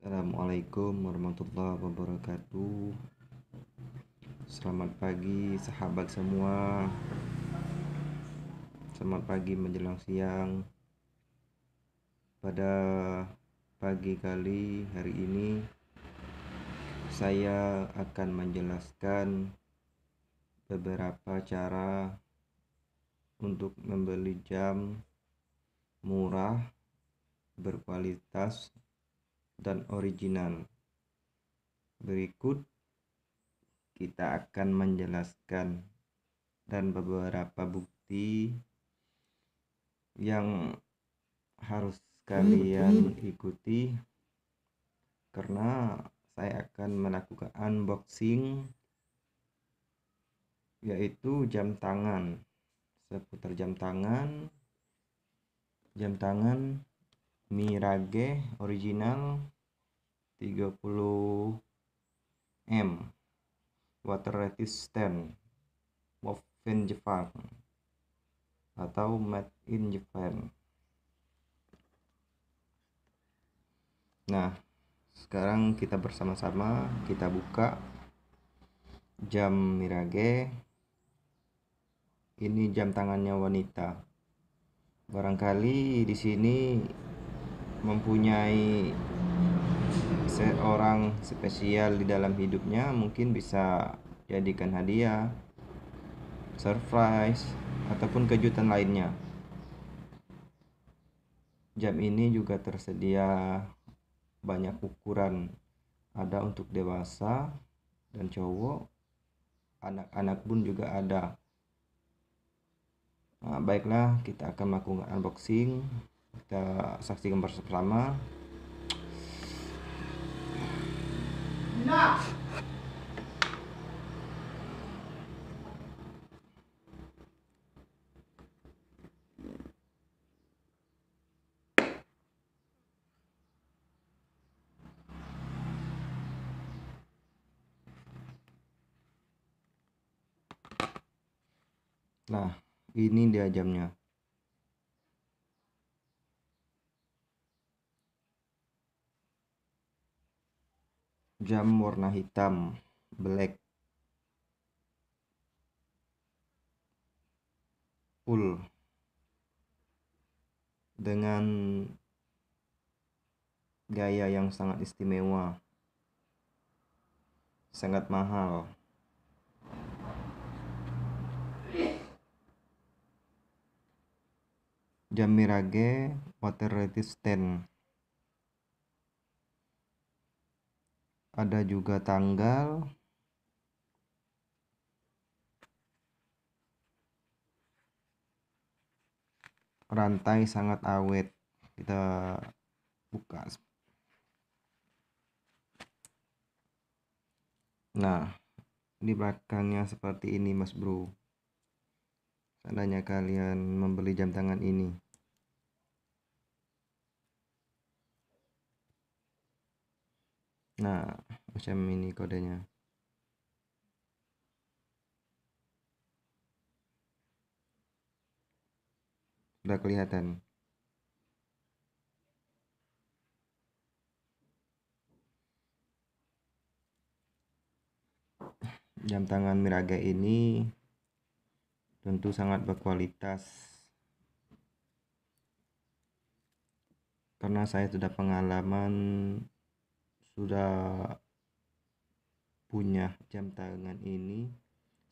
Assalamualaikum warahmatullahi wabarakatuh. Selamat pagi sahabat semua. Selamat pagi menjelang siang. Pada pagi kali hari ini saya akan menjelaskan beberapa cara untuk membeli jam murah berkualitas dan original. Berikut kita akan menjelaskan dan beberapa bukti yang harus kalian hmm, ikuti karena saya akan melakukan unboxing yaitu jam tangan seputar jam tangan jam tangan Mirage original 30M water resistant in Jepang atau made in Japan nah sekarang kita bersama-sama kita buka jam Mirage ini jam tangannya wanita barangkali di sini mempunyai seorang spesial di dalam hidupnya mungkin bisa jadikan hadiah, surprise, ataupun kejutan lainnya. Jam ini juga tersedia banyak ukuran, ada untuk dewasa dan cowok, anak-anak pun juga ada. Nah, baiklah, kita akan melakukan unboxing kita saksikan bersama nah. Nah, ini dia jamnya. jam warna hitam black full dengan gaya yang sangat istimewa sangat mahal jam mirage water resistant ada juga tanggal rantai sangat awet kita buka nah di belakangnya seperti ini mas bro seandainya kalian membeli jam tangan ini nah macam ini kodenya sudah kelihatan jam tangan mirage ini tentu sangat berkualitas karena saya sudah pengalaman sudah punya jam tangan ini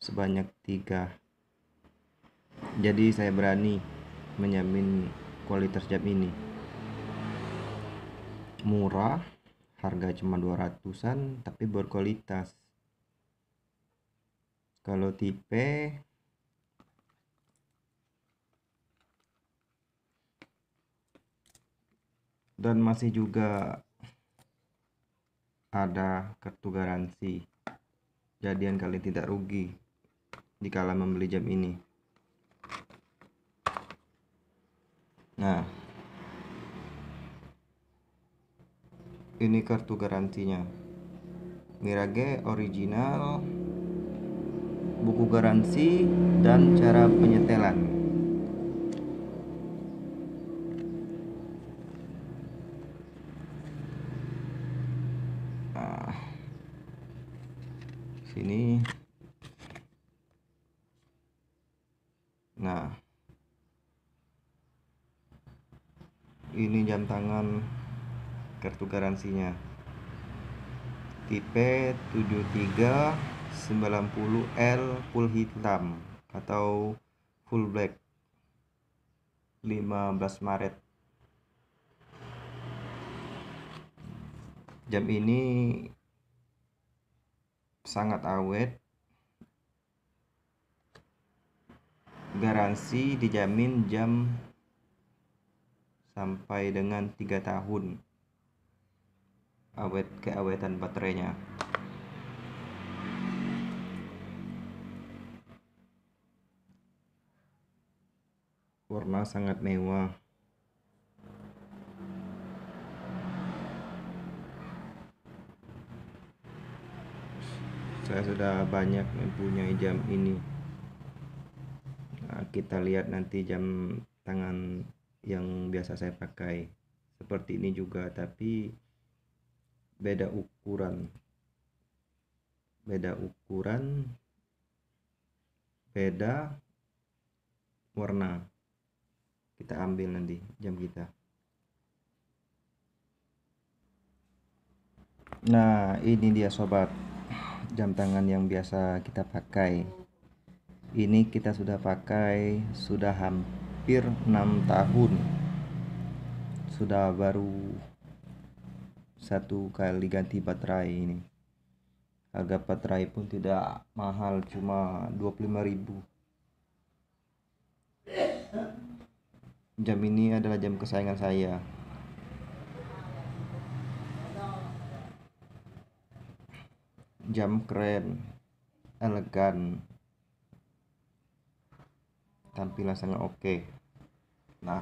sebanyak tiga jadi saya berani menjamin kualitas jam ini murah harga cuma 200an tapi berkualitas kalau tipe dan masih juga ada kartu garansi. Jadian kalian tidak rugi di dikala membeli jam ini. Nah, ini kartu garansinya. Mirage original, buku garansi, dan cara penyetelan. sini nah ini jam tangan kartu garansinya tipe 7390L full hitam atau full black 15 Maret jam ini sangat awet garansi dijamin jam sampai dengan 3 tahun awet keawetan baterainya warna sangat mewah saya sudah banyak mempunyai jam ini nah, kita lihat nanti jam tangan yang biasa saya pakai seperti ini juga tapi beda ukuran beda ukuran beda warna kita ambil nanti jam kita Nah, ini dia sobat jam tangan yang biasa kita pakai ini kita sudah pakai sudah hampir 6 tahun sudah baru satu kali ganti baterai ini harga baterai pun tidak mahal cuma 25.000 jam ini adalah jam kesayangan saya jam keren elegan tampilan sangat oke okay. nah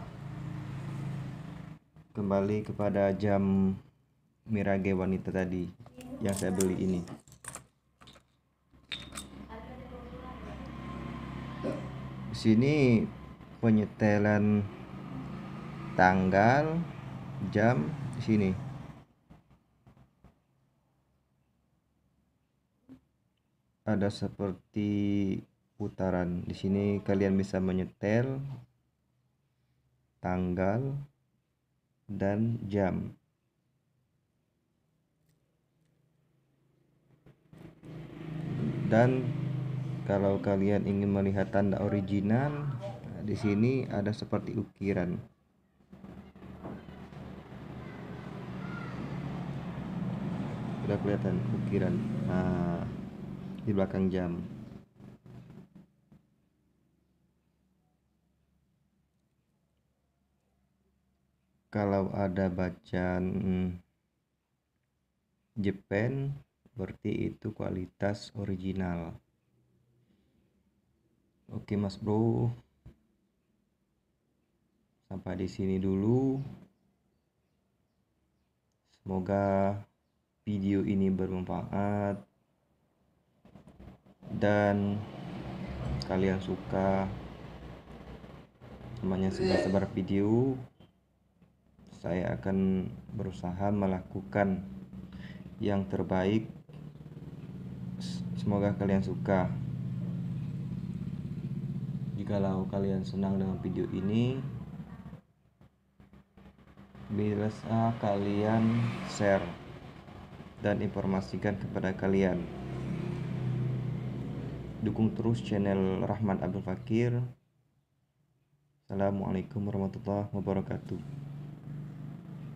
kembali kepada jam mirage wanita tadi yang saya beli ini sini penyetelan tanggal jam sini ada seperti putaran. Di sini kalian bisa menyetel tanggal dan jam. Dan kalau kalian ingin melihat tanda original, di sini ada seperti ukiran. Sudah kelihatan ukiran. Nah, di belakang jam. Kalau ada bacaan Jepang berarti itu kualitas original. Oke, Mas Bro. Sampai di sini dulu. Semoga video ini bermanfaat dan kalian suka namanya sebar-sebar video saya akan berusaha melakukan yang terbaik semoga kalian suka jikalau kalian senang dengan video ini bisa kalian share dan informasikan kepada kalian dukung terus channel rahmat Abdul Fakir Assalamualaikum warahmatullahi wabarakatuh